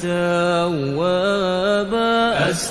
توابا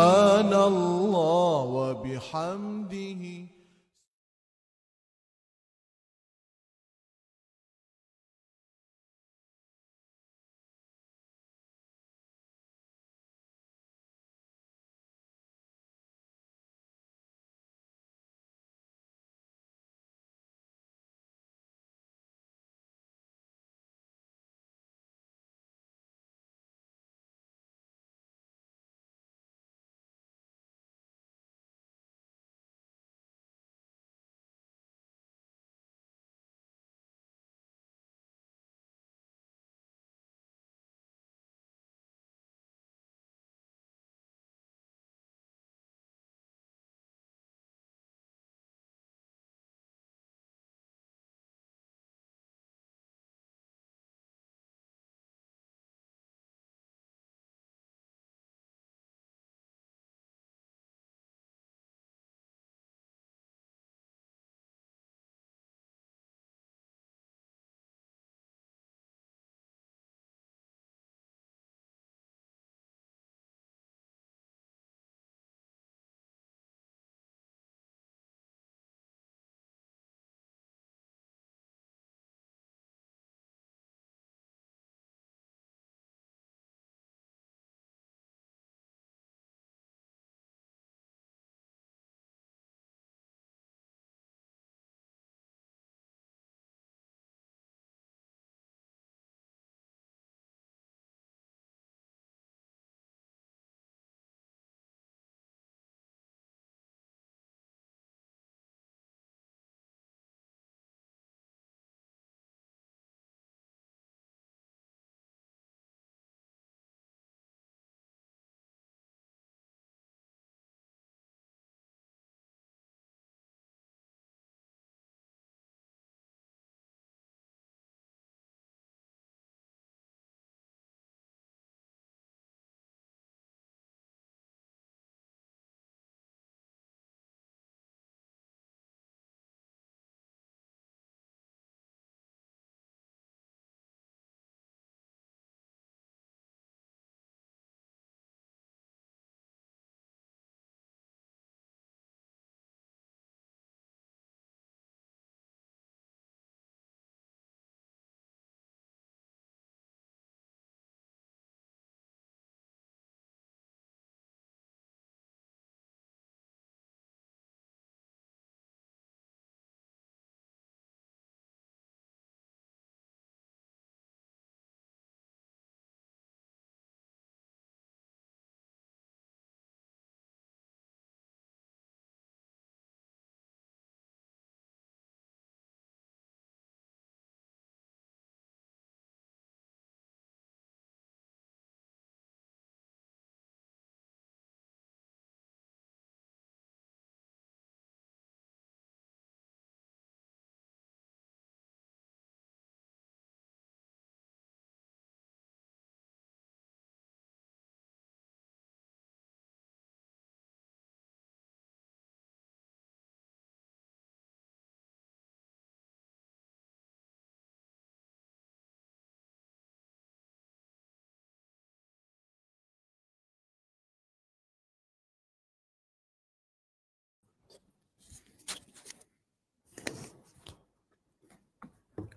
سبحان الله وبحمده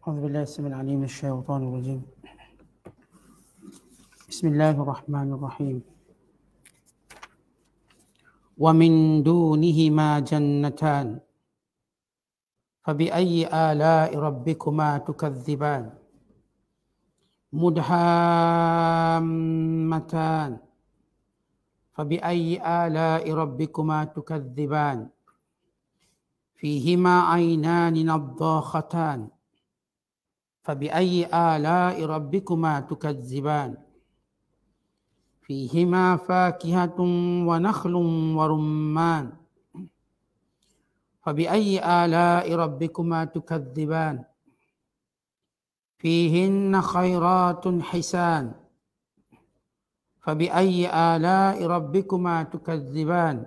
أعوذ بالله السميع العليم من الشيطان الرجيم بسم الله الرحمن الرحيم ومن دونهما جنتان فبأي آلاء ربكما تكذبان مدهامتان فبأي آلاء ربكما تكذبان فيهما عينان نضاختان فبأي آلاء ربكما تكذبان فيهما فاكهة ونخل ورمان فبأي آلاء ربكما تكذبان فيهن خيرات حسان فبأي آلاء ربكما تكذبان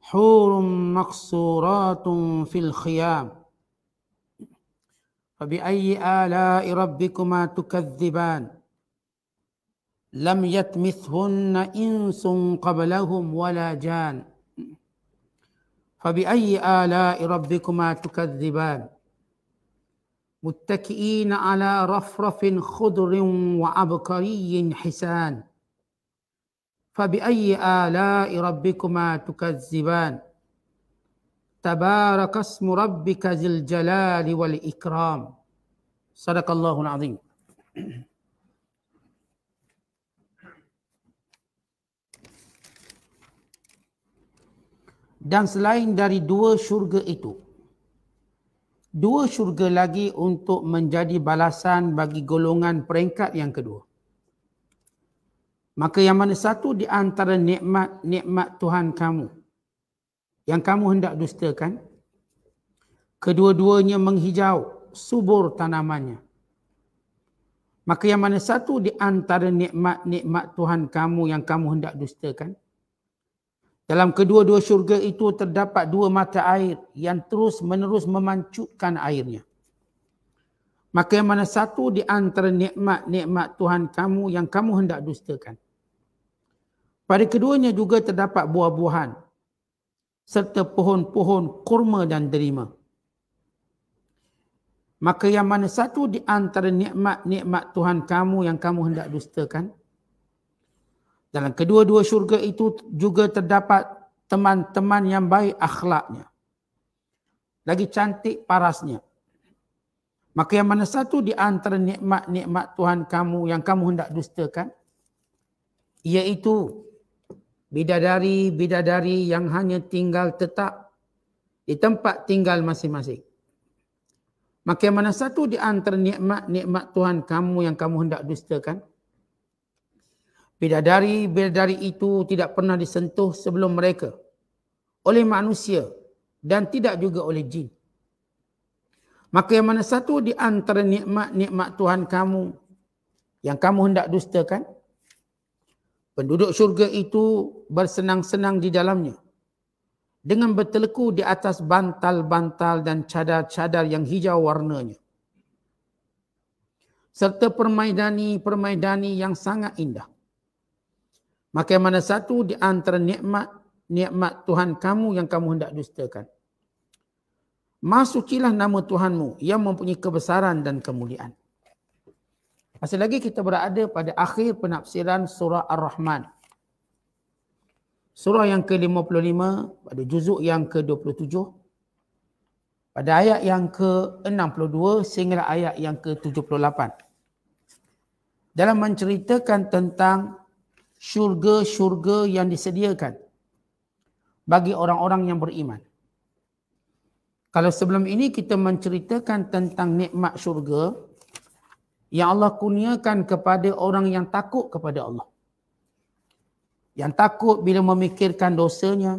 حور مقصورات في الخيام فبأي آلاء ربكما تكذبان لم يتمثهن إنس قبلهم ولا جان فبأي آلاء ربكما تكذبان متكئين على رفرف خضر وعبقري حسان فبأي آلاء ربكما تكذبان Tabarak asmu rabbika zil jalali wal ikram. Sadaqallahul azim. Dan selain dari dua syurga itu, dua syurga lagi untuk menjadi balasan bagi golongan peringkat yang kedua. Maka yang mana satu di antara nikmat-nikmat Tuhan kamu, yang kamu hendak dustakan? Kedua-duanya menghijau subur tanamannya. Maka yang mana satu di antara nikmat-nikmat Tuhan kamu yang kamu hendak dustakan? Dalam kedua-dua syurga itu terdapat dua mata air yang terus-menerus memancutkan airnya. Maka yang mana satu di antara nikmat-nikmat Tuhan kamu yang kamu hendak dustakan? Pada keduanya juga terdapat buah-buahan serta pohon-pohon kurma dan derima. Maka yang mana satu di antara nikmat-nikmat Tuhan kamu yang kamu hendak dustakan? Dalam kedua-dua syurga itu juga terdapat teman-teman yang baik akhlaknya. Lagi cantik parasnya. Maka yang mana satu di antara nikmat-nikmat Tuhan kamu yang kamu hendak dustakan? Iaitu bidadari-bidadari yang hanya tinggal tetap di tempat tinggal masing-masing. Maka mana satu di antara nikmat-nikmat Tuhan kamu yang kamu hendak dustakan? Bidadari-bidadari itu tidak pernah disentuh sebelum mereka oleh manusia dan tidak juga oleh jin. Maka yang mana satu di antara nikmat-nikmat Tuhan kamu yang kamu hendak dustakan? Penduduk syurga itu bersenang-senang di dalamnya. Dengan berteleku di atas bantal-bantal dan cadar-cadar yang hijau warnanya. Serta permaidani-permaidani yang sangat indah. Maka mana satu di antara nikmat-nikmat Tuhan kamu yang kamu hendak dustakan. Masukilah nama Tuhanmu yang mempunyai kebesaran dan kemuliaan. Masih lagi kita berada pada akhir penafsiran surah Ar-Rahman. Surah yang ke-55 pada juzuk yang ke-27. Pada ayat yang ke-62 sehingga ayat yang ke-78. Dalam menceritakan tentang syurga-syurga yang disediakan bagi orang-orang yang beriman. Kalau sebelum ini kita menceritakan tentang nikmat syurga, yang Allah kurniakan kepada orang yang takut kepada Allah. Yang takut bila memikirkan dosanya.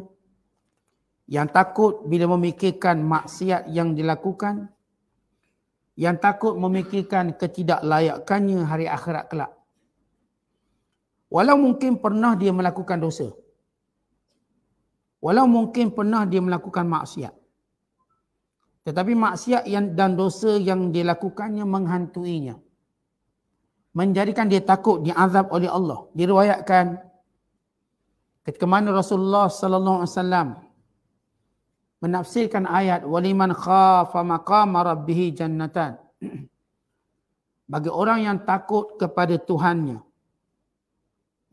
Yang takut bila memikirkan maksiat yang dilakukan. Yang takut memikirkan ketidaklayakannya hari akhirat kelak. Walau mungkin pernah dia melakukan dosa. Walau mungkin pernah dia melakukan maksiat. Tetapi maksiat yang dan dosa yang dilakukannya menghantuinya menjadikan dia takut diazab oleh Allah. Diriwayatkan ketika mana Rasulullah sallallahu alaihi wasallam menafsirkan ayat waliman khafa maqama rabbih jannatan. Bagi orang yang takut kepada Tuhannya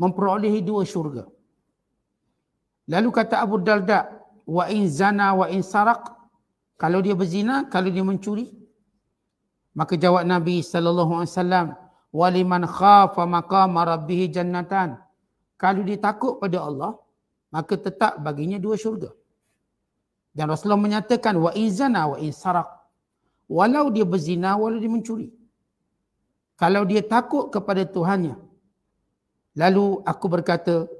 memperolehi dua syurga. Lalu kata Abu Darda, wa in zana wa in sarak. Kalau dia berzina, kalau dia mencuri, maka jawab Nabi sallallahu alaihi wasallam, waliman khafa maka rabbih jannatan kalau ditakut pada Allah maka tetap baginya dua syurga dan Rasulullah menyatakan wa izana wa insarak. walau dia berzina walau dia mencuri kalau dia takut kepada Tuhannya lalu aku berkata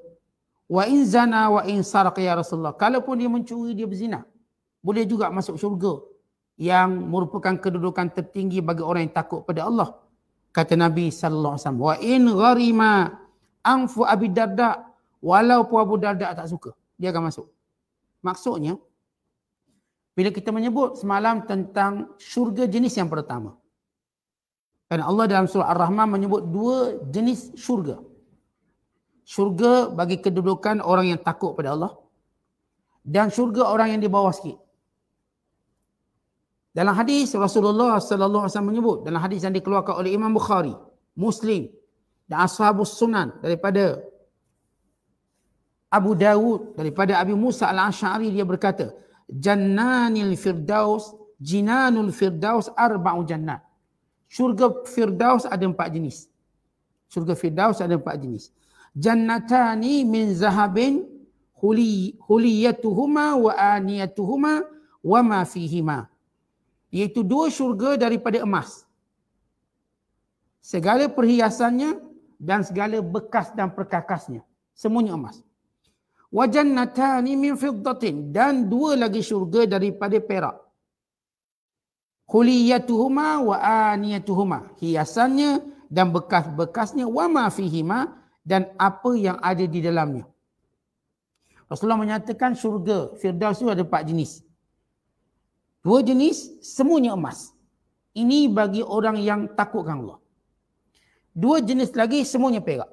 wa izana wa insarak ya Rasulullah pun dia mencuri dia berzina boleh juga masuk syurga yang merupakan kedudukan tertinggi bagi orang yang takut pada Allah kata Nabi sallallahu alaihi wasallam wa in gharima anfu Abi Darda walaupun Abu Darda tak suka dia akan masuk maksudnya bila kita menyebut semalam tentang syurga jenis yang pertama dan Allah dalam surah Ar-Rahman menyebut dua jenis syurga syurga bagi kedudukan orang yang takut pada Allah dan syurga orang yang di bawah sikit dalam hadis Rasulullah sallallahu alaihi wasallam menyebut dalam hadis yang dikeluarkan oleh Imam Bukhari, Muslim dan Ashabus Sunan daripada Abu Dawud daripada Abi Musa Al-Asy'ari dia berkata, Jannanil Firdaus, Jinanul Firdaus arba'u jannat. Syurga Firdaus ada empat jenis. Syurga Firdaus ada empat jenis. Jannatani min zahabin huli, huliyatuhuma wa aniyatuhuma wa ma fihima iaitu dua syurga daripada emas. Segala perhiasannya dan segala bekas dan perkakasnya. Semuanya emas. Wajan natani min fiddatin. Dan dua lagi syurga daripada perak. Kuliyatuhuma wa aniyatuhuma. Hiasannya dan bekas-bekasnya. Wa ma Dan apa yang ada di dalamnya. Rasulullah menyatakan syurga. Firdaus itu ada empat jenis. Dua jenis semuanya emas. Ini bagi orang yang takutkan Allah. Dua jenis lagi semuanya perak.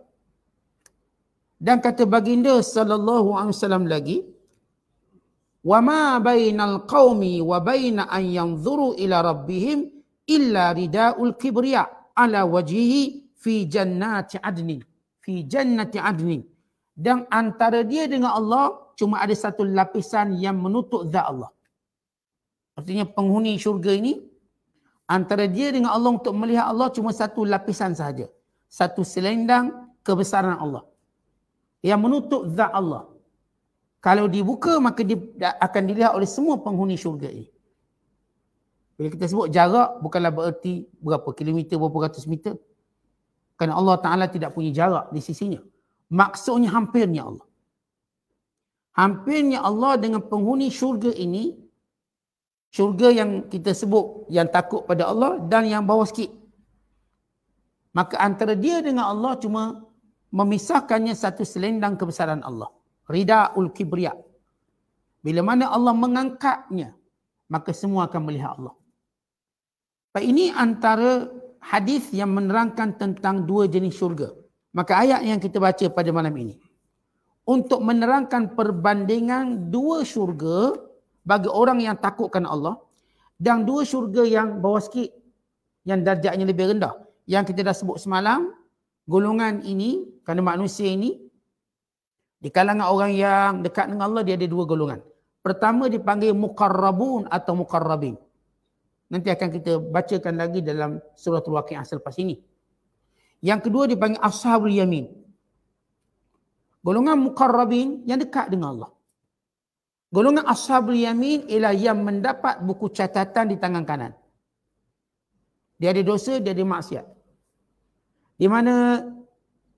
Dan kata baginda sallallahu alaihi wasallam lagi, "Wa ma bainal qaumi wa baina an yanzuru ila rabbihim illa rida'ul kibriya ala wajhihi fi jannati adni." Fi jannati adni. Dan antara dia dengan Allah cuma ada satu lapisan yang menutup zat Allah. Artinya penghuni syurga ini antara dia dengan Allah untuk melihat Allah cuma satu lapisan sahaja. Satu selendang kebesaran Allah. Yang menutup zat Allah. Kalau dibuka maka dia akan dilihat oleh semua penghuni syurga ini. Bila kita sebut jarak bukanlah bererti berapa kilometer, berapa ratus meter. Kerana Allah Ta'ala tidak punya jarak di sisinya. Maksudnya hampirnya Allah. Hampirnya Allah dengan penghuni syurga ini syurga yang kita sebut yang takut pada Allah dan yang bawah sikit. Maka antara dia dengan Allah cuma memisahkannya satu selendang kebesaran Allah. Ridaul Kibriya. Bila mana Allah mengangkatnya, maka semua akan melihat Allah. Baik ini antara hadis yang menerangkan tentang dua jenis syurga. Maka ayat yang kita baca pada malam ini. Untuk menerangkan perbandingan dua syurga bagi orang yang takutkan Allah dan dua syurga yang bawah sikit yang darjatnya lebih rendah yang kita dah sebut semalam golongan ini kerana manusia ini di kalangan orang yang dekat dengan Allah dia ada dua golongan pertama dipanggil muqarrabun atau muqarrabin nanti akan kita bacakan lagi dalam surah al-waqi'ah selepas ini yang kedua dipanggil ashabul yamin golongan muqarrabin yang dekat dengan Allah Golongan ashabul yamin ialah yang mendapat buku catatan di tangan kanan. Dia ada dosa, dia ada maksiat. Di mana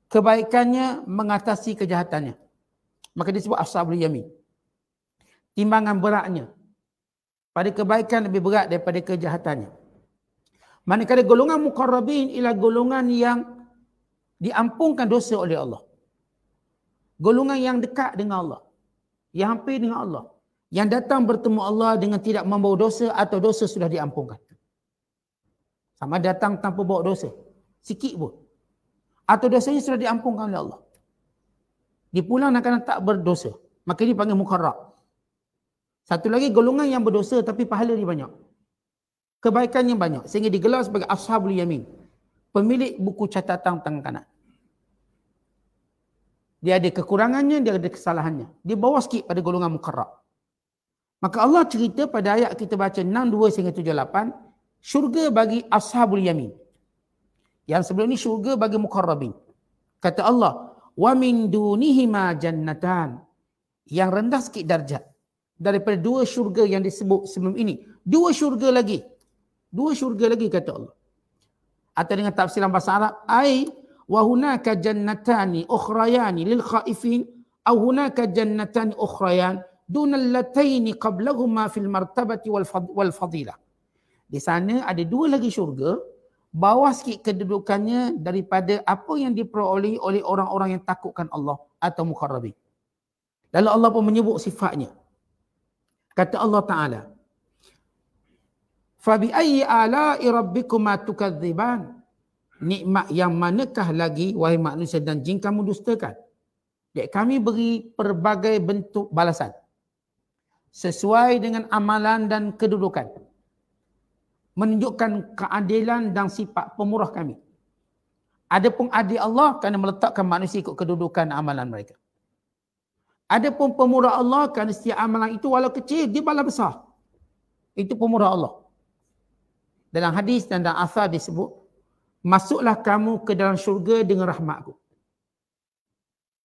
kebaikannya mengatasi kejahatannya. Maka dia disebut ashabul yamin. Timbangan beratnya. Pada kebaikan lebih berat daripada kejahatannya. Manakala golongan mukarrabin ialah golongan yang diampunkan dosa oleh Allah. Golongan yang dekat dengan Allah. Yang hampir dengan Allah. Yang datang bertemu Allah dengan tidak membawa dosa atau dosa sudah diampunkan. Sama datang tanpa bawa dosa. Sikit pun. Atau dosanya sudah diampunkan oleh Allah. Di pulang nak tak berdosa. Maka dia panggil mukharrab. Satu lagi golongan yang berdosa tapi pahala dia banyak. Kebaikan yang banyak. Sehingga digelar sebagai ashabul yamin. Pemilik buku catatan tangan kanan. Dia ada kekurangannya, dia ada kesalahannya. Dia bawa sikit pada golongan mukarrab. Maka Allah cerita pada ayat kita baca 62 sehingga 78, syurga bagi ashabul yamin. Yang sebelum ni syurga bagi mukarrabin. Kata Allah, wa min dunihima jannatan. Yang rendah sikit darjat daripada dua syurga yang disebut sebelum ini. Dua syurga lagi. Dua syurga lagi kata Allah. Atau dengan tafsiran bahasa Arab, ai wa hunaka jannatani ukhrayani lil khaifin aw hunaka jannatani ukhrayan dun allataini qablahuma fil martabati wal fadilah di sana ada dua lagi syurga bawah sikit kedudukannya daripada apa yang diperolehi oleh orang-orang yang takutkan Allah atau mukarrabin lalu Allah pun menyebut sifatnya kata Allah taala fa bi ayyi ala'i rabbikuma tukadziban nikmat yang manakah lagi wahai manusia dan jin kamu dustakan? Ya, kami beri pelbagai bentuk balasan sesuai dengan amalan dan kedudukan menunjukkan keadilan dan sifat pemurah kami. Adapun adil Allah kerana meletakkan manusia ikut kedudukan amalan mereka. Adapun pemurah Allah kerana setiap amalan itu walau kecil dia balas besar. Itu pemurah Allah. Dalam hadis dan dalam asar disebut masuklah kamu ke dalam syurga dengan rahmatku.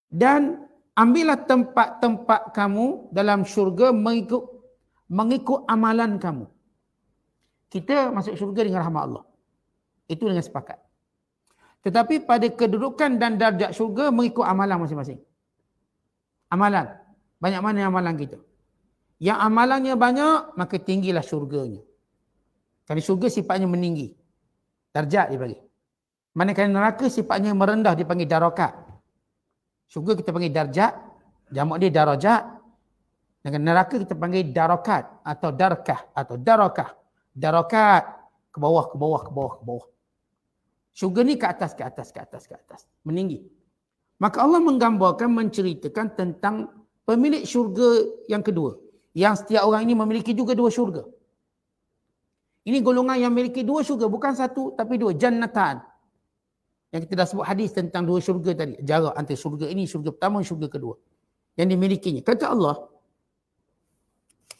Dan ambillah tempat-tempat kamu dalam syurga mengikut mengikut amalan kamu. Kita masuk syurga dengan rahmat Allah. Itu dengan sepakat. Tetapi pada kedudukan dan darjat syurga mengikut amalan masing-masing. Amalan. Banyak mana amalan kita. Yang amalannya banyak, maka tinggilah syurganya. Kerana syurga sifatnya meninggi. Darjat dia bagi. Manakala neraka sifatnya merendah dipanggil darakat. Syurga kita panggil darjat. Jamak dia darajat. Dengan neraka kita panggil darakat atau darkah atau darakah. Darakat. Ke bawah, ke bawah, ke bawah, ke bawah. Syurga ni ke atas, ke atas, ke atas, ke atas. Meninggi. Maka Allah menggambarkan, menceritakan tentang pemilik syurga yang kedua. Yang setiap orang ini memiliki juga dua syurga. Ini golongan yang memiliki dua syurga. Bukan satu, tapi dua. Jannatan. Yang kita dah sebut hadis tentang dua syurga tadi. Jarak antara syurga ini, syurga pertama, syurga kedua. Yang dimilikinya. Kata Allah.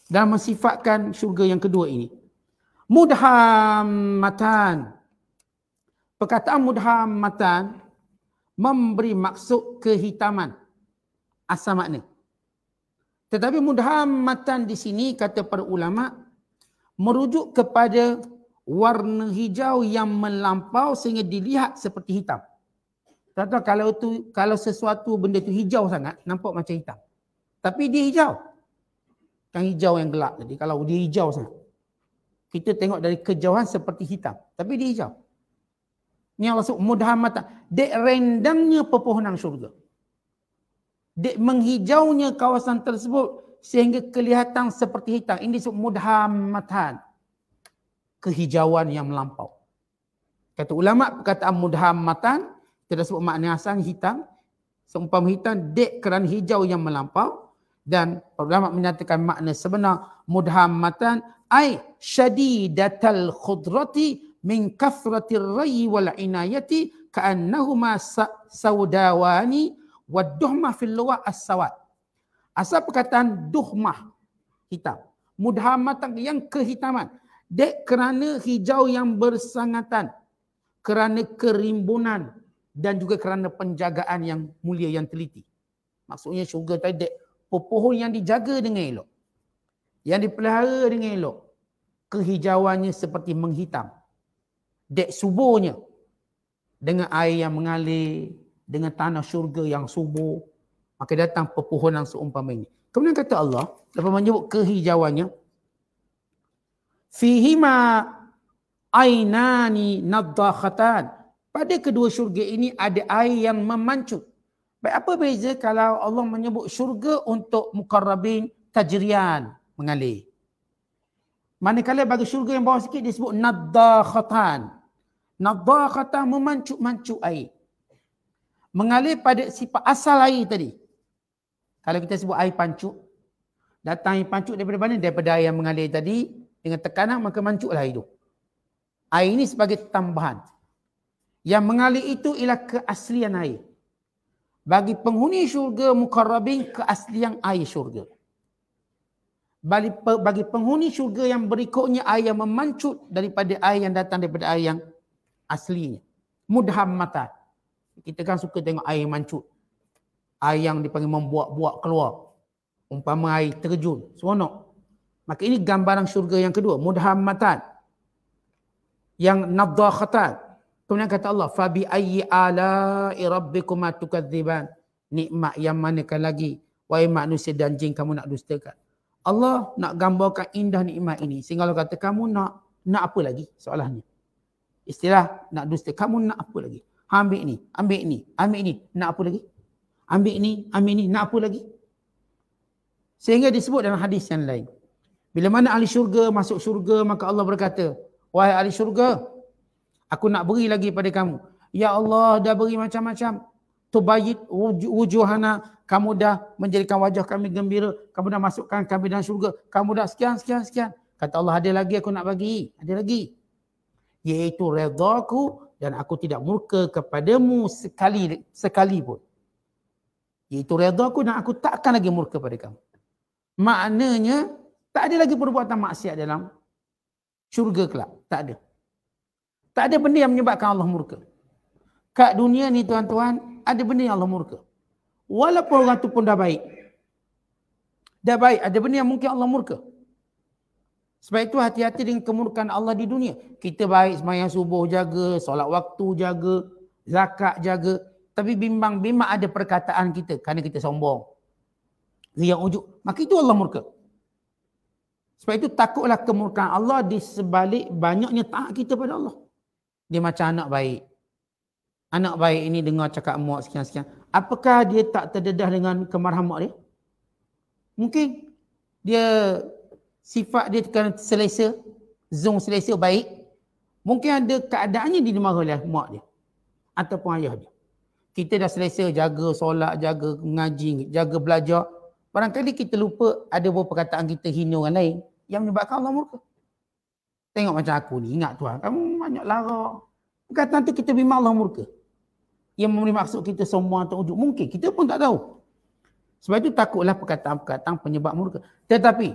Dalam mensifatkan syurga yang kedua ini. Mudhammatan. Perkataan mudhammatan memberi maksud kehitaman. Asal makna. Tetapi mudhammatan di sini kata para ulama' merujuk kepada warna hijau yang melampau sehingga dilihat seperti hitam. Tuan-tuan kalau tu kalau sesuatu benda tu hijau sangat nampak macam hitam. Tapi dia hijau. Kan hijau yang gelap tadi kalau dia hijau sangat. Kita tengok dari kejauhan seperti hitam tapi dia hijau. Ni Allah sebut mudhamata. Dek rendangnya pepohonan syurga. Dek menghijaunya kawasan tersebut sehingga kelihatan seperti hitam. Ini disebut mudhamatan kehijauan yang melampau. Kata ulama perkataan mudham matan tidak sebut makna asang hitam seumpama hitam dek kerana hijau yang melampau dan ulama menyatakan makna sebenar mudham matan ai shadidatal khudrati min kathratir rayi wal inayati ka'annahuma saudawani wadduhma fil luwa as-sawad asal perkataan duhmah hitam mudhamatan yang kehitaman Dek kerana hijau yang bersangatan, kerana kerimbunan dan juga kerana penjagaan yang mulia yang teliti. Maksudnya syurga tadi dek pepohon yang dijaga dengan elok. Yang dipelihara dengan elok. Kehijauannya seperti menghitam. Dek subuhnya. Dengan air yang mengalir. Dengan tanah syurga yang subur. Maka datang pepohonan seumpama ini. Kemudian kata Allah. Lepas menyebut kehijauannya fihima ainani naddakhatan pada kedua syurga ini ada air yang memancut baik apa beza kalau Allah menyebut syurga untuk mukarrabin tajrian mengalir manakala bagi syurga yang bawah sikit disebut naddakhatan naddakhatan memancut-mancut air mengalir pada sifat asal air tadi kalau kita sebut air pancut datang air pancut daripada mana daripada air yang mengalir tadi dengan tekanan maka mancuklah air itu. Air ini sebagai tambahan. Yang mengalir itu ialah keaslian air. Bagi penghuni syurga mukarrabin keaslian air syurga. Bagi, bagi penghuni syurga yang berikutnya air yang memancut daripada air yang datang daripada air yang aslinya. Mudham mata. Kita kan suka tengok air mancut. Air yang dipanggil membuat-buat keluar. Umpama air terjun. Seronok. Maka ini gambaran syurga yang kedua, mudhammatat. Yang nadhakhatat. Kemudian kata Allah, "Fabi ayyi ala'i rabbikuma tukadziban?" Nikmat yang manakah lagi wahai manusia dan jin kamu nak dustakan? Allah nak gambarkan indah nikmat ini. Sehingga Allah kata kamu nak nak apa lagi soalannya. Istilah nak dusta. Kamu nak apa lagi? Ha, ambil ni, ambil ni, ambil ni. Nak apa lagi? Ambil ni, ambil ni. Nak apa lagi? Sehingga disebut dalam hadis yang lain. Bila mana ahli syurga masuk syurga, maka Allah berkata, Wahai ahli syurga, aku nak beri lagi pada kamu. Ya Allah, dah beri macam-macam. Tubayit wujuhana, kamu dah menjadikan wajah kami gembira. Kamu dah masukkan kami dalam syurga. Kamu dah sekian, sekian, sekian. Kata Allah, ada lagi aku nak bagi. Ada lagi. Iaitu redhaku dan aku tidak murka kepadamu sekali sekalipun. Iaitu redhaku dan aku takkan lagi murka pada kamu. Maknanya, tak ada lagi perbuatan maksiat dalam syurga kelak. Tak ada. Tak ada benda yang menyebabkan Allah murka. Kat dunia ni tuan-tuan, ada benda yang Allah murka. Walaupun orang tu pun dah baik. Dah baik, ada benda yang mungkin Allah murka. Sebab itu hati-hati dengan kemurkan Allah di dunia. Kita baik semayang subuh jaga, solat waktu jaga, zakat jaga. Tapi bimbang-bimbang ada perkataan kita kerana kita sombong. Ria ujuk. Maka itu Allah murka. Sebab itu takutlah kemurkaan Allah di sebalik banyaknya taat kita pada Allah. Dia macam anak baik. Anak baik ini dengar cakap muak sekian-sekian. Apakah dia tak terdedah dengan kemarahan mak dia? Mungkin dia sifat dia kena selesa, zon selesa baik. Mungkin ada keadaannya di rumah oleh mak dia. Ataupun ayah dia. Kita dah selesa jaga solat, jaga mengaji, jaga belajar. Barangkali kita lupa ada beberapa perkataan kita hina orang lain yang menyebabkan Allah murka. Tengok macam aku ni, ingat tuan, kamu banyak larak. Kata nanti kita bimbang Allah murka. Yang memberi maksud kita semua atau ujung. Mungkin, kita pun tak tahu. Sebab itu takutlah perkataan-perkataan penyebab murka. Tetapi,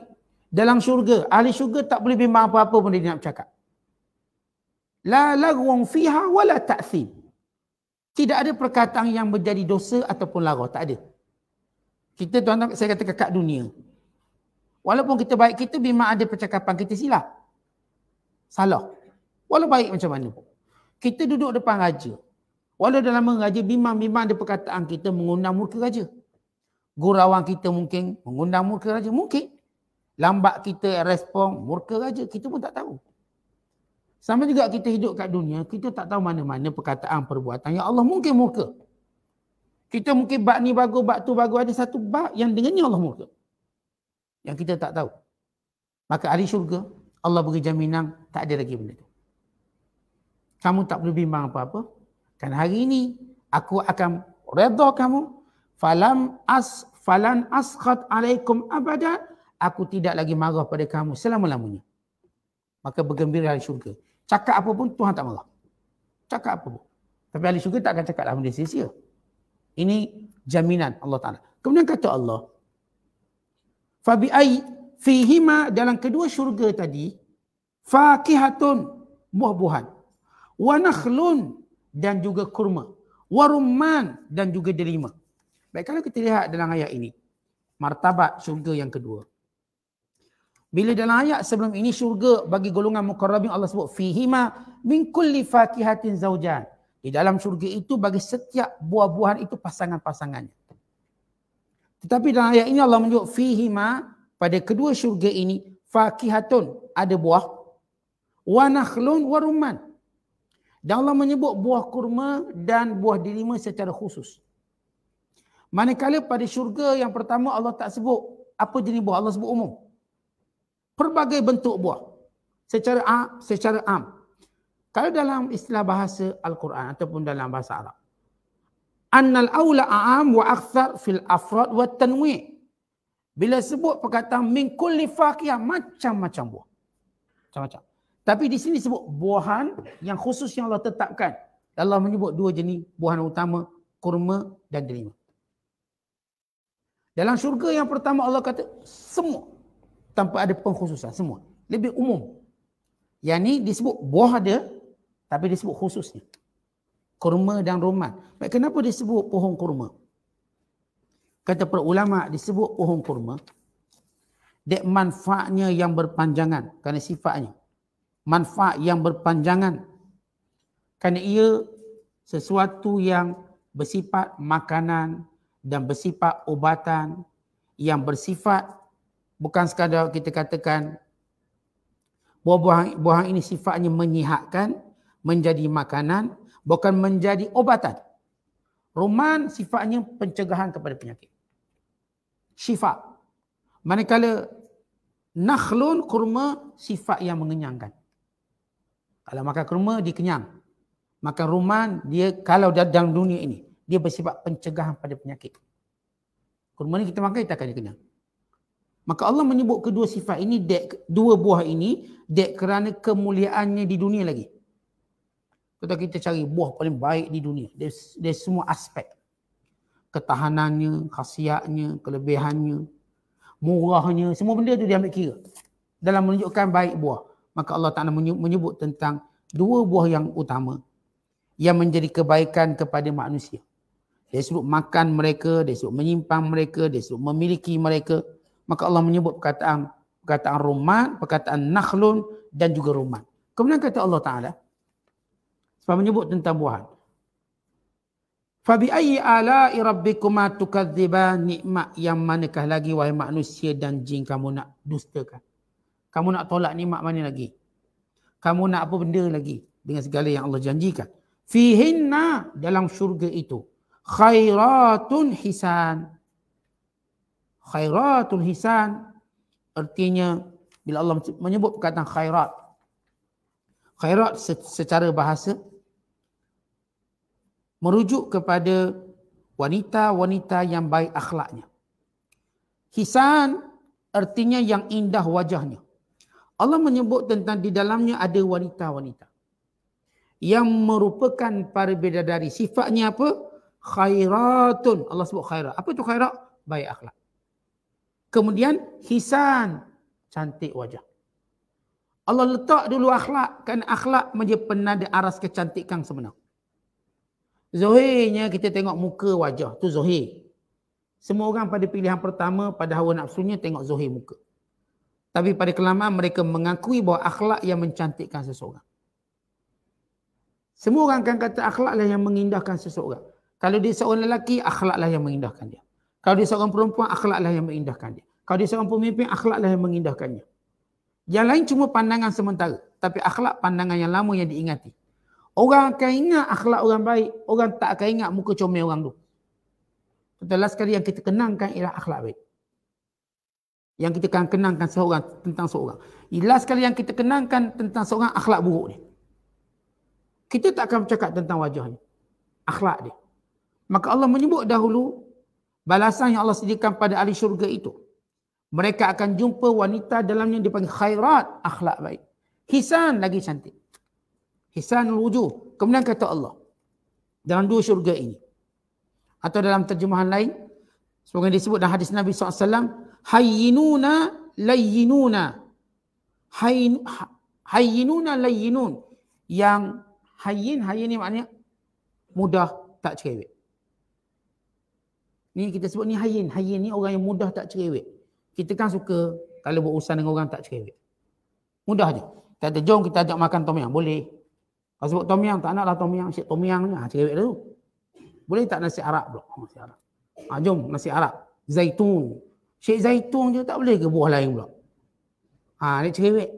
dalam syurga, ahli syurga tak boleh bimbang apa-apa pun dia nak bercakap. La lagwang fiha wala ta'thim. Tidak ada perkataan yang menjadi dosa ataupun larau. Tak ada. Kita tuan-tuan, saya kata kakak dunia. Walaupun kita baik kita memang ada percakapan kita silap. Salah. Walaupun baik macam mana pun. Kita duduk depan raja. Walaupun dalam raja memang-memang ada perkataan kita mengundang murka raja. Gurauan kita mungkin mengundang murka raja. Mungkin. Lambat kita respon murka raja. Kita pun tak tahu. Sama juga kita hidup kat dunia, kita tak tahu mana-mana perkataan, perbuatan. Ya Allah mungkin murka. Kita mungkin bak ni bagus, bak tu bagus. Ada satu bak yang dengannya Allah murka yang kita tak tahu. Maka ahli syurga, Allah beri jaminan tak ada lagi benda itu. Kamu tak perlu bimbang apa-apa. Kan hari ini aku akan redha kamu. Falam as falan askhat alaikum abada. Aku tidak lagi marah pada kamu selama-lamanya. Maka bergembira ahli syurga. Cakap apa pun Tuhan tak marah. Cakap apa pun. Tapi ahli syurga tak akan cakap lah benda sia-sia. Ini jaminan Allah Ta'ala. Kemudian kata Allah, Fabi ai fihima dalam kedua syurga tadi fakihatun buah-buahan wa nakhlun dan juga kurma wa rumman dan juga delima. Baik kalau kita lihat dalam ayat ini martabat syurga yang kedua. Bila dalam ayat sebelum ini syurga bagi golongan mukarrabin Allah sebut fihima min kulli fakihatin zaujan. Di dalam syurga itu bagi setiap buah-buahan itu pasangan-pasangannya. Tetapi dalam ayat ini Allah menyebut fihi ma pada kedua syurga ini fakihatun ada buah wa nakhlun wa rumman. Dan Allah menyebut buah kurma dan buah delima secara khusus. Manakala pada syurga yang pertama Allah tak sebut apa jenis buah Allah sebut umum. Pelbagai bentuk buah secara secara am. Kalau dalam istilah bahasa Al-Quran ataupun dalam bahasa Arab annal aula aam wa akthar fil afrad wa tanwi bila sebut perkataan min kulli faqiyah macam-macam buah macam-macam tapi di sini sebut buahan yang khusus yang Allah tetapkan Allah menyebut dua jenis buahan utama kurma dan delima dalam syurga yang pertama Allah kata semua tanpa ada pengkhususan semua lebih umum yang ni disebut buah dia tapi disebut khususnya kurma dan rumah. Baik, kenapa disebut pohon kurma? Kata para ulama disebut pohon kurma. Dek manfaatnya yang berpanjangan. Kerana sifatnya. Manfaat yang berpanjangan. Kerana ia sesuatu yang bersifat makanan dan bersifat ubatan yang bersifat bukan sekadar kita katakan buah-buahan buah ini sifatnya menyihatkan menjadi makanan bukan menjadi obatan. Roman sifatnya pencegahan kepada penyakit. Syifa. Manakala nakhlun kurma sifat yang mengenyangkan. Kalau makan kurma dia kenyang. Makan roman dia kalau dalam dunia ini dia bersifat pencegahan pada penyakit. Kurma ni kita makan kita akan kenyang. Maka Allah menyebut kedua sifat ini dua buah ini dek kerana kemuliaannya di dunia lagi. Kata kita cari buah paling baik di dunia. Dari, dari semua aspek. Ketahanannya, khasiatnya, kelebihannya, murahnya. Semua benda tu dia ambil kira. Dalam menunjukkan baik buah. Maka Allah Ta'ala menyebut tentang dua buah yang utama. Yang menjadi kebaikan kepada manusia. Dia sebut makan mereka, dia sebut menyimpan mereka, dia sebut memiliki mereka. Maka Allah menyebut perkataan perkataan rumat, perkataan nakhlun dan juga rumat. Kemudian kata Allah Ta'ala, sebab menyebut tentang buah. Fa bi ala'i rabbikuma tukadziban nikmat yang manakah lagi wahai manusia dan jin kamu nak dustakan? Kamu nak tolak nikmat mana lagi? Kamu nak apa benda lagi dengan segala yang Allah janjikan? Fihinna dalam syurga itu khairatun hisan. Khairatul hisan artinya bila Allah menyebut perkataan khairat. Khairat secara bahasa merujuk kepada wanita-wanita yang baik akhlaknya. Hisan artinya yang indah wajahnya. Allah menyebut tentang di dalamnya ada wanita-wanita yang merupakan para bidadari. Sifatnya apa? Khairatun. Allah sebut khairat. Apa itu khairat? Baik akhlak. Kemudian hisan. Cantik wajah. Allah letak dulu akhlak. Kerana akhlak menjadi penanda aras kecantikan sebenar. Zohirnya kita tengok muka wajah tu zohir. Semua orang pada pilihan pertama pada hawa nafsunya tengok zohir muka. Tapi pada kelamaan mereka mengakui bahawa akhlak yang mencantikkan seseorang. Semua orang akan kata akhlaklah yang mengindahkan seseorang. Kalau dia seorang lelaki, akhlaklah yang mengindahkan dia. Kalau dia seorang perempuan, akhlaklah yang mengindahkan dia. Kalau dia seorang pemimpin, akhlaklah yang mengindahkannya. Yang lain cuma pandangan sementara. Tapi akhlak pandangan yang lama yang diingati. Orang akan ingat akhlak orang baik. Orang tak akan ingat muka comel orang tu. Kata last kali yang kita kenangkan ialah akhlak baik. Yang kita akan kenangkan seorang tentang seorang. Last kali yang kita kenangkan tentang seorang akhlak buruk dia. Kita tak akan bercakap tentang wajahnya. Akhlak dia. Maka Allah menyebut dahulu balasan yang Allah sediakan pada ahli syurga itu. Mereka akan jumpa wanita dalamnya dipanggil khairat akhlak baik. Hisan lagi cantik. Hisanul wujuh. Kemudian kata Allah. Dalam dua syurga ini. Atau dalam terjemahan lain. Semoga disebut dalam hadis Nabi SAW. Hayinuna layinuna Hayinuna ha, layinun Yang Hayin Hayin ni maknanya mudah tak cerewet. Ni kita sebut ni Hayin Hayin ni orang yang mudah tak cerewet. Kita kan suka kalau berurusan dengan orang tak cerewet. Mudah je. Kita kata, jom kita ajak makan tom yang. Boleh. Kau sebut Tom Yang, tak nak lah Tom Yang. Asyik Tom Yang ni. Ha, ah, cerewet tu. Boleh tak nasi Arab pula? Ha, nasi Arab. Ha, jom nasi Arab. Zaitun. Syek Zaitun je tak boleh ke buah lain pula? Ha, ah, ni cerewet.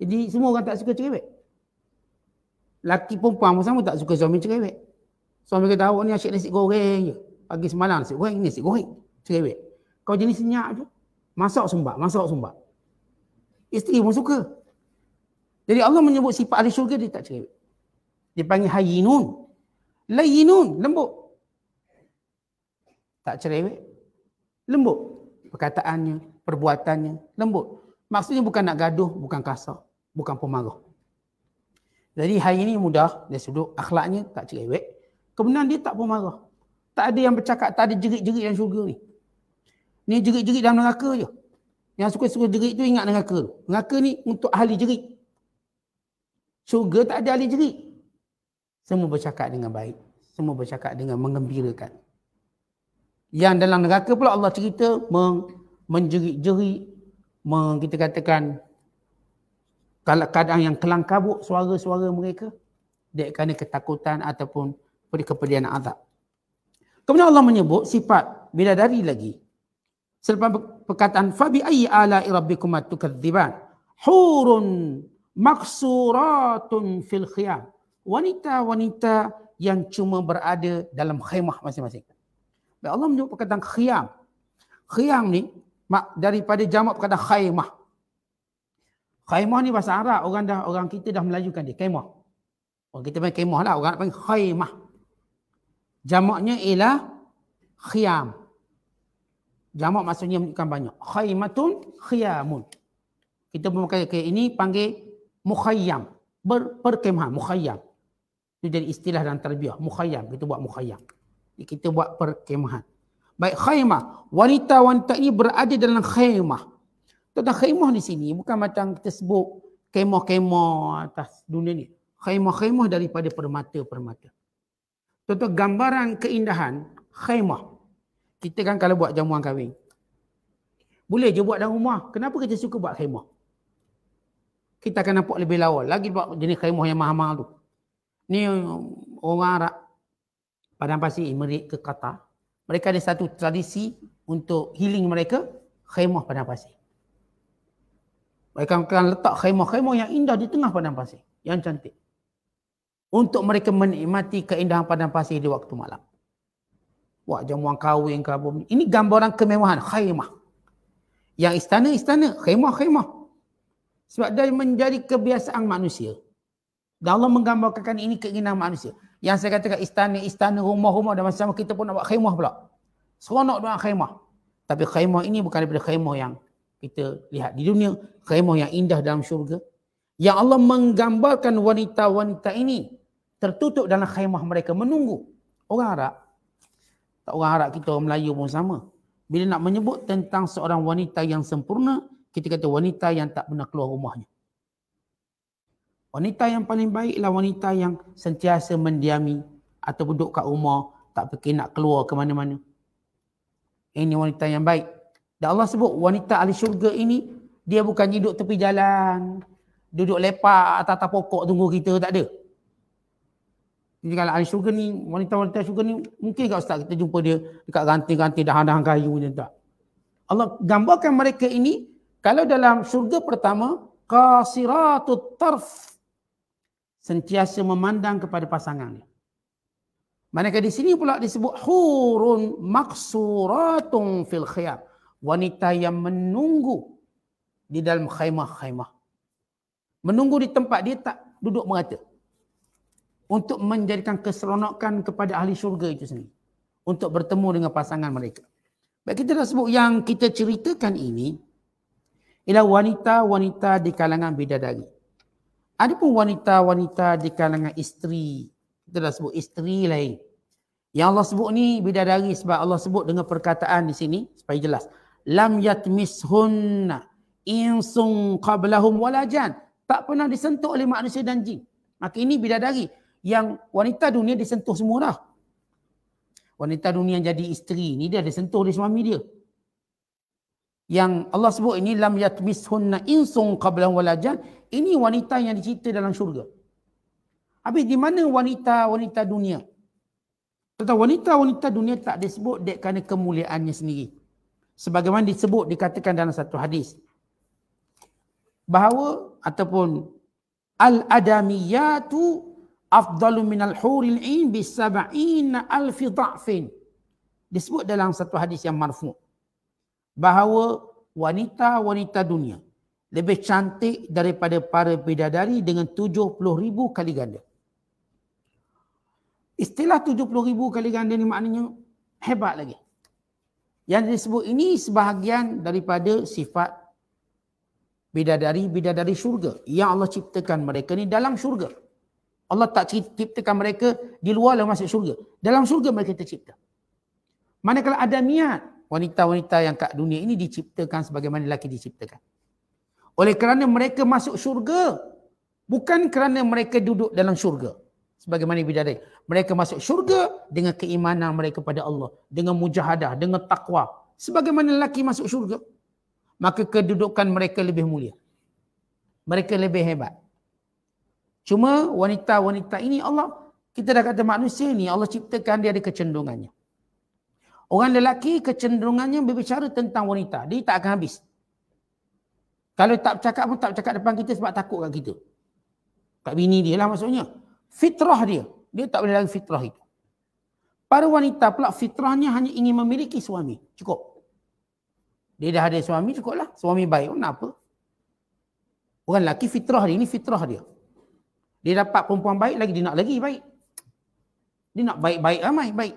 Jadi semua orang tak suka cerewet. Laki perempuan pun sama tak suka suami cerewet. Suami kata awak ni asyik nasi goreng je. Pagi semalam nasi goreng, nasi goreng. Cerewet. Kau jenis senyap tu, Masak sumbat, masak sumbat. Isteri pun suka. Jadi Allah menyebut sifat ahli syurga dia tak cerewet. Dia panggil hayinun. Layinun, lembut. Tak cerewet. Lembut. Perkataannya, perbuatannya, lembut. Maksudnya bukan nak gaduh, bukan kasar. Bukan pemarah. Jadi hari ini mudah, dia sudut akhlaknya tak cerewet. Kemudian dia tak pemarah. Tak ada yang bercakap, tak ada jerit-jerit yang syurga ni. Ni jerit-jerit dalam neraka je. Yang suka-suka jerit tu ingat neraka. Neraka ni untuk ahli jerit. Syurga tak ada ahli jerit. Semua bercakap dengan baik. Semua bercakap dengan mengembirakan. Yang dalam neraka pula Allah cerita men- menjerit-jerit. Men- kita katakan kalau kadang yang kelang kabut suara-suara mereka. Dia kerana ketakutan ataupun kepedihan azab. Kemudian Allah menyebut sifat bila dari lagi. Selepas perkataan fabi ayi ala rabbikum tukadziban hurun maqsuratun fil khiyam wanita-wanita yang cuma berada dalam khaymah masing-masing. Baik Allah menyebut perkataan khiyam. Khiyam ni mak daripada jamak perkataan khaymah. Khaymah ni bahasa Arab orang dah orang kita dah melayukan dia khaymah. Orang kita panggil khaymah lah, orang nak panggil khaymah. Jamaknya ialah khiyam. Jamak maksudnya menunjukkan banyak. Khaymatun khiyamun. Kita pun pakai ini panggil mukhayyam. berperkemah mukhayyam. Itu jadi istilah dalam talbiah. Mukhayam. Kita buat mukhayam. Kita buat perkemahan. Baik khaymah. Wanita-wanita ini berada dalam khaymah. Tentang khaymah di sini bukan macam kita sebut khaymah-khaymah atas dunia ni. Khaymah-khaymah daripada permata-permata. Tentu gambaran keindahan khaymah. Kita kan kalau buat jamuan kahwin. Boleh je buat dalam rumah. Kenapa kita suka buat khaymah? Kita akan nampak lebih lawa. Lagi buat jenis khaymah yang mahal-mahal tu. Ni orang Arab Padang Pasir, Emirik ke Qatar. Mereka ada satu tradisi untuk healing mereka, khaymah Padang Pasir. Mereka akan letak khaymah-khaymah yang indah di tengah Padang Pasir. Yang cantik. Untuk mereka menikmati keindahan Padang Pasir di waktu malam. Buat jamuan kahwin ke apa. Ini gambaran kemewahan, khaymah. Yang istana-istana, khaymah-khaymah. Sebab dia menjadi kebiasaan manusia. Dan Allah menggambarkan ini keinginan manusia. Yang saya katakan istana-istana rumah-rumah dan macam kita pun nak buat khaymah pula. Seronok doa khaymah. Tapi khaymah ini bukan daripada khaymah yang kita lihat di dunia. Khaymah yang indah dalam syurga. Yang Allah menggambarkan wanita-wanita ini tertutup dalam khaymah mereka menunggu. Orang harap. Tak orang harap kita orang Melayu pun sama. Bila nak menyebut tentang seorang wanita yang sempurna, kita kata wanita yang tak pernah keluar rumahnya. Wanita yang paling baik ialah wanita yang sentiasa mendiami atau duduk kat rumah, tak pergi nak keluar ke mana-mana. Ini wanita yang baik. Dan Allah sebut wanita ahli syurga ini, dia bukan duduk tepi jalan, duduk lepak atas atas pokok tunggu kita, tak ada. Jadi kalau ahli syurga ni, wanita-wanita syurga ni, mungkin kat ustaz kita jumpa dia dekat ganti-ganti dahan-dahan kayu je tak. Allah gambarkan mereka ini, kalau dalam syurga pertama, qasiratut tarf sentiasa memandang kepada pasangan dia. Manakah di sini pula disebut hurun maksuratun fil khiyam. Wanita yang menunggu di dalam khaymah-khaymah. Menunggu di tempat dia tak duduk merata. Untuk menjadikan keseronokan kepada ahli syurga itu sendiri. Untuk bertemu dengan pasangan mereka. Baik kita dah sebut yang kita ceritakan ini ialah wanita-wanita di kalangan bidadari. Ada pun wanita-wanita di kalangan isteri. Kita dah sebut isteri lain. Yang Allah sebut ni bidadari sebab Allah sebut dengan perkataan di sini supaya jelas. Lam yatmishunna insun qablahum walajan. Tak pernah disentuh oleh manusia dan jin. Maka ini bidadari. Yang wanita dunia disentuh semua dah. Wanita dunia yang jadi isteri ni dia disentuh oleh suami dia yang Allah sebut ini lam yatmisunna insun qabla walajan ini wanita yang dicerita dalam syurga habis di mana wanita wanita dunia tetapi wanita wanita dunia tak disebut dek kerana kemuliaannya sendiri sebagaimana disebut dikatakan dalam satu hadis bahawa ataupun al adamiyatu afdalu min al huril ain bi 70000 dhafin disebut dalam satu hadis yang marfu' bahawa wanita-wanita dunia lebih cantik daripada para bidadari dengan ribu kali ganda. Istilah ribu kali ganda ni maknanya hebat lagi. Yang disebut ini sebahagian daripada sifat bidadari-bidadari syurga yang Allah ciptakan mereka ni dalam syurga. Allah tak ciptakan mereka di luar lah masuk syurga. Dalam syurga mereka tercipta. Manakala ada niat wanita-wanita yang kat dunia ini diciptakan sebagaimana lelaki diciptakan. Oleh kerana mereka masuk syurga, bukan kerana mereka duduk dalam syurga. Sebagaimana bidadari. Mereka masuk syurga dengan keimanan mereka kepada Allah. Dengan mujahadah, dengan takwa. Sebagaimana lelaki masuk syurga. Maka kedudukan mereka lebih mulia. Mereka lebih hebat. Cuma wanita-wanita ini Allah, kita dah kata manusia ni Allah ciptakan dia ada kecenderungannya. Orang lelaki kecenderungannya berbicara tentang wanita. Dia tak akan habis. Kalau tak bercakap pun tak bercakap depan kita sebab takut kat kita. Kat bini dia lah maksudnya. Fitrah dia. Dia tak boleh lagi fitrah itu. Para wanita pula fitrahnya hanya ingin memiliki suami. Cukup. Dia dah ada suami, cukup lah. Suami baik pun apa. Orang lelaki fitrah dia. Ini fitrah dia. Dia dapat perempuan baik lagi, dia nak lagi baik. Dia nak baik-baik ramai, baik. baik.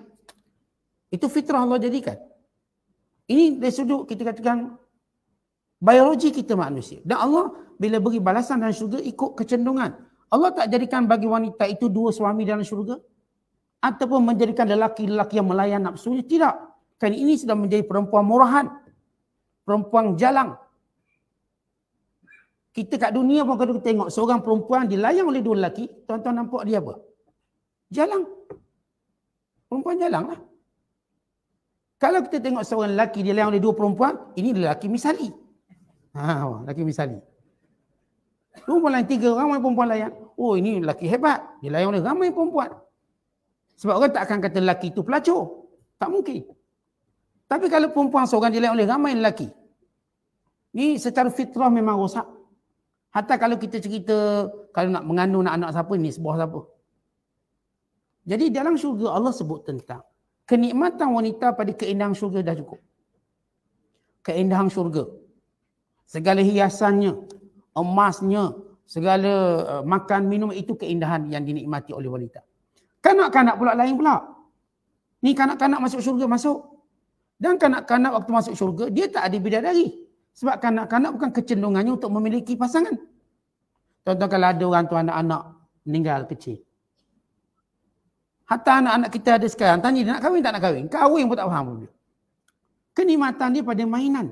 Itu fitrah Allah jadikan. Ini dari sudut kita katakan biologi kita manusia. Dan Allah bila beri balasan dalam syurga ikut kecenderungan Allah tak jadikan bagi wanita itu dua suami dalam syurga. Ataupun menjadikan lelaki-lelaki yang melayan nafsunya. Tidak. Kan ini sudah menjadi perempuan murahan. Perempuan jalang. Kita kat dunia pun kalau kita tengok seorang perempuan dilayang oleh dua lelaki. Tuan-tuan nampak dia apa? Jalang. Perempuan jalang lah. Kalau kita tengok seorang lelaki dilayan oleh dua perempuan, ini lelaki misali. Ha, lelaki misali. Dua perempuan lain, tiga ramai perempuan layan. Oh, ini lelaki hebat. Dilayan oleh ramai perempuan. Sebab orang tak akan kata lelaki itu pelacur. Tak mungkin. Tapi kalau perempuan seorang dilayan oleh ramai lelaki, ini secara fitrah memang rosak. Hatta kalau kita cerita, kalau nak mengandung anak-anak siapa, ini sebuah siapa. Jadi dalam syurga Allah sebut tentang kenikmatan wanita pada keindahan syurga dah cukup. Keindahan syurga. Segala hiasannya, emasnya, segala uh, makan, minum itu keindahan yang dinikmati oleh wanita. Kanak-kanak pula lain pula. Ni kanak-kanak masuk syurga masuk. Dan kanak-kanak waktu masuk syurga, dia tak ada bidadari. Sebab kanak-kanak bukan kecenderungannya untuk memiliki pasangan. tuan kalau ada orang tu anak-anak meninggal kecil. Hatta anak-anak kita ada sekarang, tanya dia nak kahwin tak nak kahwin? Kahwin pun tak faham. Kenikmatan dia pada mainan.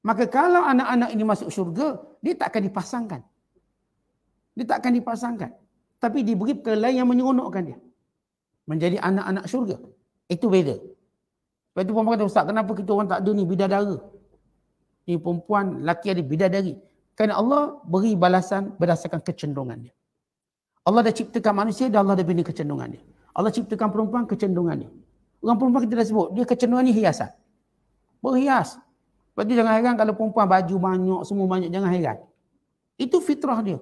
Maka kalau anak-anak ini masuk syurga, dia tak akan dipasangkan. Dia tak akan dipasangkan. Tapi diberi perkelahian yang menyeronokkan dia. Menjadi anak-anak syurga. Itu beda. Lepas tu perempuan kata, Ustaz, kenapa kita orang tak ada ni bidadara? Ni perempuan, laki ada bidadari. Kerana Allah beri balasan berdasarkan kecenderungan dia. Allah dah ciptakan manusia dan Allah dah bina kecendungan dia. Allah ciptakan perempuan kecendungan dia. Orang perempuan kita dah sebut, dia kecendungan ni hiasan. Berhias. Lepas tu jangan heran kalau perempuan baju banyak, semua banyak, jangan heran. Itu fitrah dia.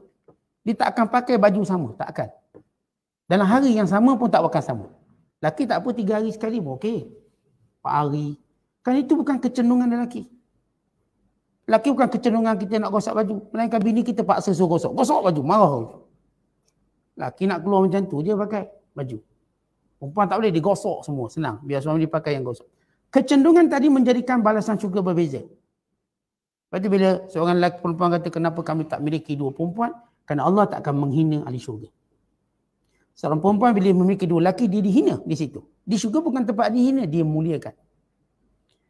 Dia tak akan pakai baju sama, tak akan. Dalam hari yang sama pun tak akan sama. Laki tak apa, tiga hari sekali pun okey. Empat hari. Kan itu bukan kecendungan lelaki. Laki bukan kecendungan kita nak gosok baju. Melainkan bini kita paksa suruh gosok. Gosok baju, marah. Orang. Laki nak keluar macam tu dia pakai baju. Perempuan tak boleh digosok semua. Senang. Biar suami dia pakai yang gosok. Kecendungan tadi menjadikan balasan juga berbeza. Berarti bila seorang lelaki perempuan kata kenapa kami tak memiliki dua perempuan? Kerana Allah tak akan menghina ahli syurga. Seorang perempuan bila memiliki dua lelaki dia dihina di situ. Di syurga bukan tempat dihina. Dia muliakan.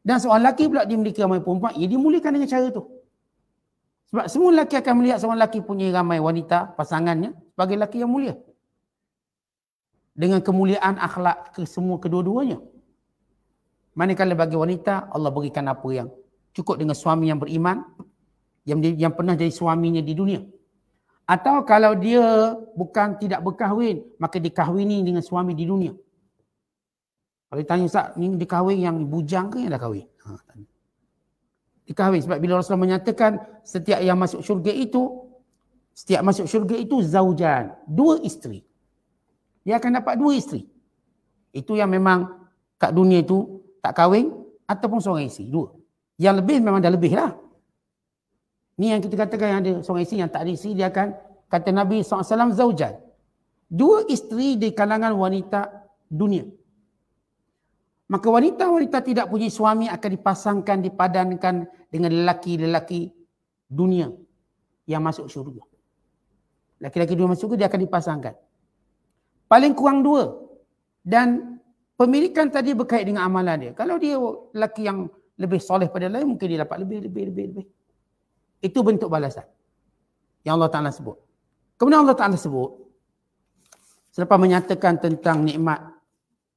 Dan seorang lelaki pula dia memiliki ramai perempuan. Ya, dia muliakan dengan cara tu. Sebab semua lelaki akan melihat seorang lelaki punya ramai wanita, pasangannya sebagai lelaki yang mulia. Dengan kemuliaan akhlak ke semua kedua-duanya. Manakala bagi wanita, Allah berikan apa yang cukup dengan suami yang beriman, yang yang pernah jadi suaminya di dunia. Atau kalau dia bukan tidak berkahwin, maka dikahwini dengan suami di dunia. Kalau ditanya Ustaz, ni dikahwin yang bujang ke yang dah kahwin? Ha, tanya dikahwin sebab bila Rasulullah menyatakan setiap yang masuk syurga itu setiap masuk syurga itu zaujan dua isteri dia akan dapat dua isteri itu yang memang kat dunia itu tak kahwin ataupun seorang isteri dua yang lebih memang dah lebih lah ni yang kita katakan yang ada seorang isteri yang tak ada isteri dia akan kata Nabi SAW zaujan dua isteri di kalangan wanita dunia Maka wanita-wanita tidak punya suami akan dipasangkan, dipadankan dengan lelaki-lelaki dunia yang masuk syurga. Lelaki-lelaki dunia masuk syurga, dia akan dipasangkan. Paling kurang dua. Dan pemilikan tadi berkait dengan amalan dia. Kalau dia lelaki yang lebih soleh pada lain, mungkin dia dapat lebih, lebih, lebih, lebih. Itu bentuk balasan yang Allah Ta'ala sebut. Kemudian Allah Ta'ala sebut, selepas menyatakan tentang nikmat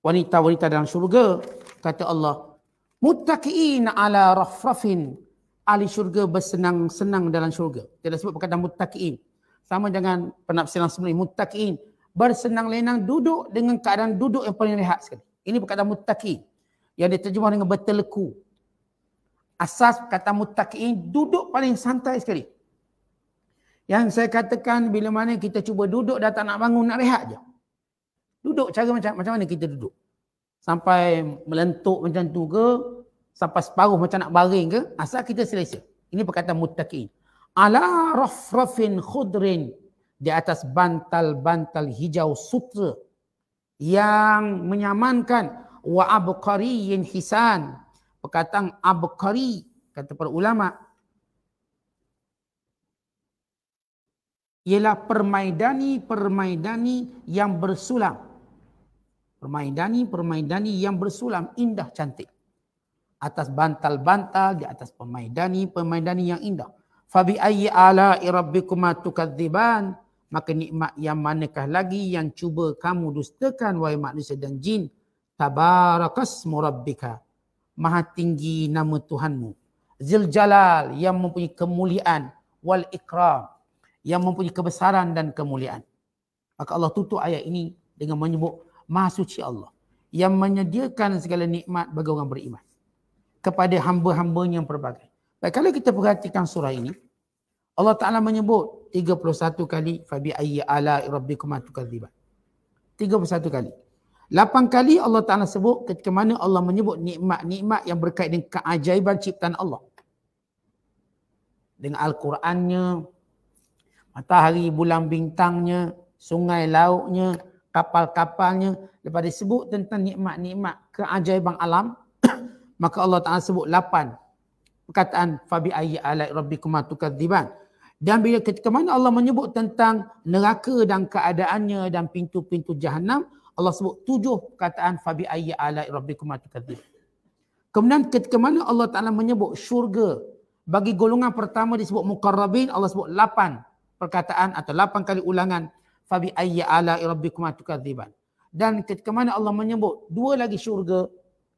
wanita-wanita dalam syurga kata Allah muttaqin ala rafrafin ahli syurga bersenang-senang dalam syurga dia dah sebut perkataan muttaqin sama dengan penafsiran sebelum muttaqin bersenang lenang duduk dengan keadaan duduk yang paling rehat sekali ini perkataan muttaqin yang diterjemah dengan berteleku asas kata muttaqin duduk paling santai sekali yang saya katakan bila mana kita cuba duduk dah tak nak bangun nak rehat je Duduk cara macam macam mana kita duduk? Sampai melentuk macam tu ke? Sampai separuh macam nak baring ke? Asal kita selesa. Ini perkataan muttaqin. Ala rafrafin khudrin di atas bantal-bantal hijau sutra yang menyamankan wa abqariyin hisan. Perkataan abqari kata para ulama ialah permaidani-permaidani yang bersulam. Permaidani-permaidani yang bersulam indah cantik. Atas bantal-bantal, di atas permaidani-permaidani yang indah. Fabi'ayyi ala irabbikuma tukadziban. Maka nikmat yang manakah lagi yang cuba kamu dustakan, wahai manusia dan jin. Tabarakas murabbika. Maha tinggi nama Tuhanmu. zil Jalal yang mempunyai kemuliaan. Wal ikram yang mempunyai kebesaran dan kemuliaan. Maka Allah tutup ayat ini dengan menyebut Maha suci Allah yang menyediakan segala nikmat bagi orang beriman kepada hamba-hambanya yang berbagai. Baik, kalau kita perhatikan surah ini, Allah Taala menyebut 31 kali fa bi ayyi ala rabbikum atukadziban. 31 kali. 8 kali Allah Taala sebut ketika mana Allah menyebut nikmat-nikmat yang berkait dengan keajaiban ciptaan Allah. Dengan al-Qurannya, matahari, bulan, bintangnya, sungai, lautnya kapal-kapalnya daripada sebut tentang nikmat-nikmat keajaiban alam maka Allah Taala sebut lapan perkataan fabi ayyi ala rabbikum tukadziban dan bila ketika mana Allah menyebut tentang neraka dan keadaannya dan pintu-pintu jahanam Allah sebut tujuh perkataan fabi ayyi ala rabbikum tukadziban kemudian ketika mana Allah Taala menyebut syurga bagi golongan pertama disebut mukarrabin Allah sebut lapan perkataan atau lapan kali ulangan fabi ayya ala rabbikuma tukadziban dan ketika mana Allah menyebut dua lagi syurga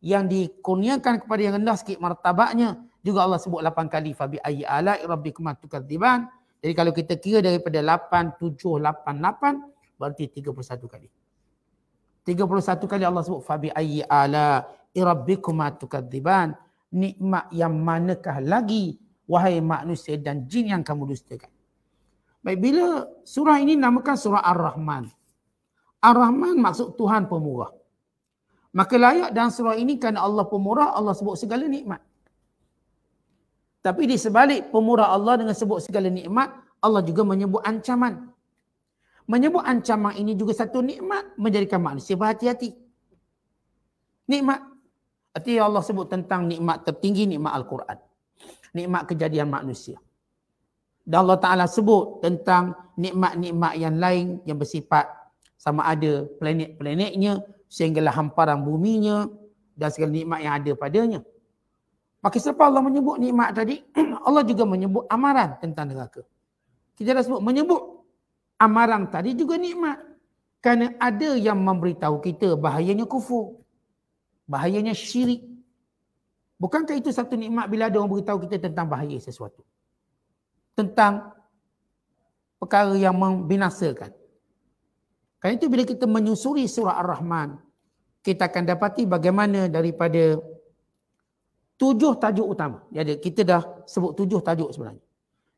yang dikurniakan kepada yang rendah sikit martabatnya juga Allah sebut lapan kali fabi ayya ala rabbikuma tukadziban jadi kalau kita kira daripada 8 7 8 berarti 31 kali 31 kali Allah sebut fabi ayya ala rabbikuma tukadziban nikmat yang manakah lagi wahai manusia dan jin yang kamu dustakan Baik, bila surah ini namakan surah Ar-Rahman. Ar-Rahman maksud Tuhan pemurah. Maka layak dalam surah ini kerana Allah pemurah, Allah sebut segala nikmat. Tapi di sebalik pemurah Allah dengan sebut segala nikmat, Allah juga menyebut ancaman. Menyebut ancaman ini juga satu nikmat menjadikan manusia berhati-hati. Nikmat. Arti Allah sebut tentang nikmat tertinggi, nikmat Al-Quran. Nikmat kejadian manusia. Dan Allah Ta'ala sebut tentang nikmat-nikmat yang lain yang bersifat sama ada planet-planetnya sehinggalah hamparan buminya dan segala nikmat yang ada padanya. Maka selepas Allah menyebut nikmat tadi, Allah juga menyebut amaran tentang neraka. Kita dah sebut menyebut amaran tadi juga nikmat. Kerana ada yang memberitahu kita bahayanya kufur. Bahayanya syirik. Bukankah itu satu nikmat bila ada orang beritahu kita tentang bahaya sesuatu? tentang perkara yang membinasakan. Karena itu bila kita menyusuri surah Ar-Rahman, kita akan dapati bagaimana daripada tujuh tajuk utama. Jadi kita dah sebut tujuh tajuk sebenarnya.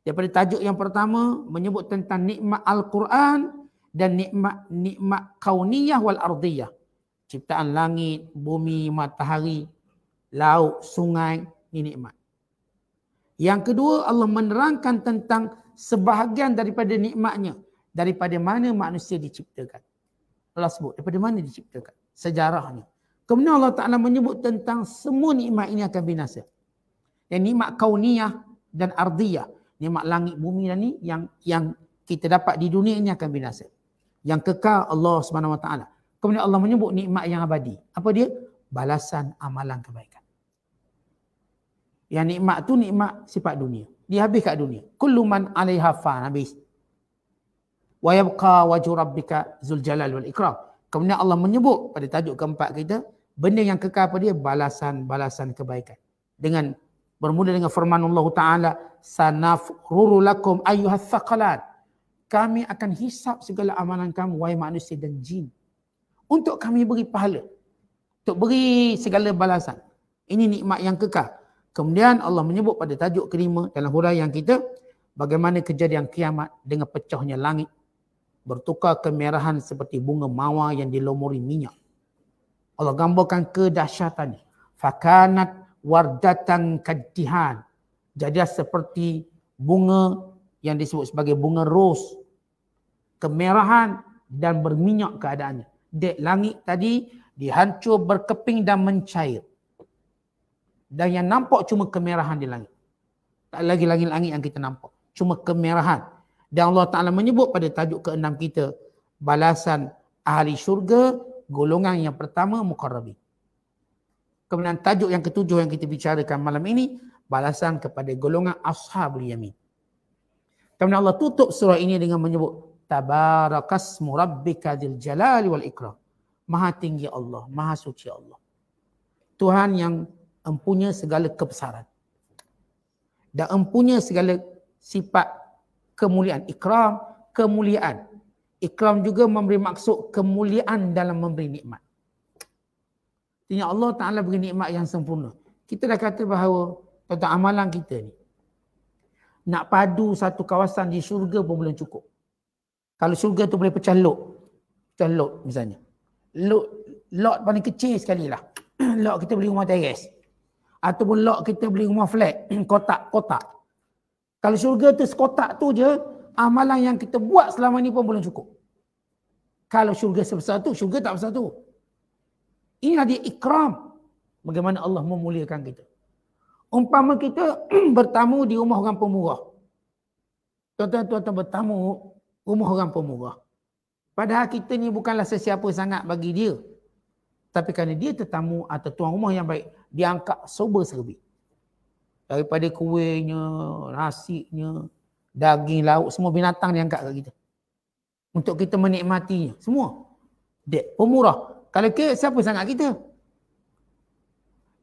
Daripada tajuk yang pertama menyebut tentang nikmat Al-Quran dan nikmat nikmat kauniyah wal ardiyah. Ciptaan langit, bumi, matahari, laut, sungai, ini nikmat. Yang kedua Allah menerangkan tentang sebahagian daripada nikmatnya. Daripada mana manusia diciptakan. Allah sebut daripada mana diciptakan. Sejarahnya. Kemudian Allah Ta'ala menyebut tentang semua nikmat ini akan binasa. Yang nikmat kauniyah dan ardiyah. Nikmat langit bumi dan ini yang yang kita dapat di dunia ini akan binasa. Yang kekal Allah Subhanahu Wa Ta'ala. Kemudian Allah menyebut nikmat yang abadi. Apa dia? Balasan amalan kebaikan. Yang nikmat tu nikmat sifat dunia. Dia habis kat dunia. Kullu man 'alaiha fan habis. Wa yabqa wajhu rabbika zul jalal wal ikram. Kemudian Allah menyebut pada tajuk keempat kita, benda yang kekal pada dia balasan-balasan kebaikan. Dengan bermula dengan firman Allah Taala, sanafruru lakum ayyuhas saqalat. Kami akan hisap segala amalan kamu wahai manusia dan jin. Untuk kami beri pahala. Untuk beri segala balasan. Ini nikmat yang kekal. Kemudian Allah menyebut pada tajuk kelima dalam yang kita bagaimana kejadian kiamat dengan pecahnya langit bertukar kemerahan seperti bunga mawar yang dilumuri minyak. Allah gambarkan kedahsyatan Fakanat wardatan kadihan. Jadi seperti bunga yang disebut sebagai bunga ros. Kemerahan dan berminyak keadaannya. Dek langit tadi dihancur berkeping dan mencair dan yang nampak cuma kemerahan di langit. Tak lagi langit-langit yang kita nampak. Cuma kemerahan. Dan Allah Ta'ala menyebut pada tajuk ke-6 kita, balasan ahli syurga, golongan yang pertama, mukarrabi. Kemudian tajuk yang ketujuh yang kita bicarakan malam ini, balasan kepada golongan ashabul yamin. Kemudian Allah tutup surah ini dengan menyebut, tabarakasmu rabbika dil jalali wal ikram. Maha tinggi Allah, maha suci Allah. Tuhan yang empunya segala kebesaran dan empunya segala sifat kemuliaan ikram kemuliaan ikram juga memberi maksud kemuliaan dalam memberi nikmat Tanya Allah Ta'ala beri nikmat yang sempurna. Kita dah kata bahawa tentang amalan kita ni. Nak padu satu kawasan di syurga pun belum cukup. Kalau syurga tu boleh pecah lot. Pecah lot misalnya. Lot, lot paling kecil sekali lah. lot kita beli rumah teres ataupun lot kita beli rumah flat kotak-kotak. Kalau syurga tu sekotak tu je, amalan yang kita buat selama ni pun belum cukup. Kalau syurga sebesar tu, syurga tak besar tu. Ini dia ikram bagaimana Allah memuliakan kita. Umpama kita bertamu di rumah orang pemurah. Tuan-tuan bertamu rumah orang pemurah. Padahal kita ni bukanlah sesiapa sangat bagi dia. Tapi kerana dia tetamu atau tuan rumah yang baik. Diangkat angkat sober serbit. Daripada kuihnya, nasinya, daging, lauk, semua binatang diangkat angkat kat kita. Untuk kita menikmatinya. Semua. Dek, pemurah. Kalau kira, siapa sangat kita?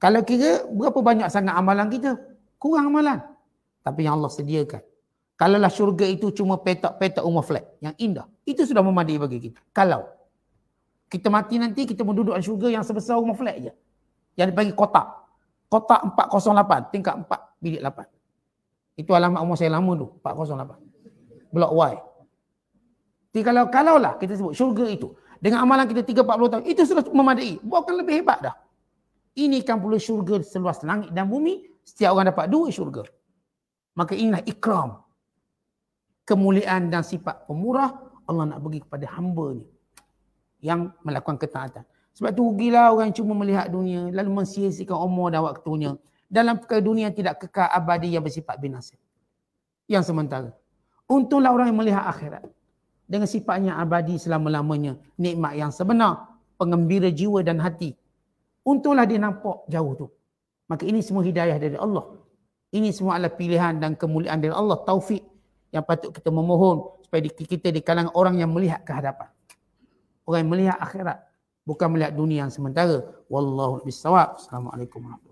Kalau kira, berapa banyak sangat amalan kita? Kurang amalan. Tapi yang Allah sediakan. Kalaulah syurga itu cuma petak-petak rumah flat yang indah. Itu sudah memadai bagi kita. Kalau kita mati nanti, kita menduduk di syurga yang sebesar rumah flat je yang dipanggil kotak. Kotak 408, tingkat 4, bilik 8. Itu alamat rumah saya lama tu, 408. Blok Y. Jadi kalau kalaulah kita sebut syurga itu dengan amalan kita 3 40 tahun itu sudah memadai. Bukan lebih hebat dah. Ini kan pula syurga seluas langit dan bumi, setiap orang dapat dua syurga. Maka inilah ikram. Kemuliaan dan sifat pemurah Allah nak bagi kepada hamba ni yang melakukan ketaatan. Sebab tu rugilah orang cuma melihat dunia lalu mensiasikan umur dan waktunya dalam perkara dunia tidak kekal abadi yang bersifat binasa. Yang sementara. Untunglah orang yang melihat akhirat dengan sifatnya abadi selama-lamanya, nikmat yang sebenar, pengembira jiwa dan hati. Untunglah dia nampak jauh tu. Maka ini semua hidayah dari Allah. Ini semua adalah pilihan dan kemuliaan dari Allah, taufik yang patut kita memohon supaya kita di kalangan orang yang melihat kehadapan. Orang yang melihat akhirat, bukan melihat dunia yang sementara wallahu bisawab assalamualaikum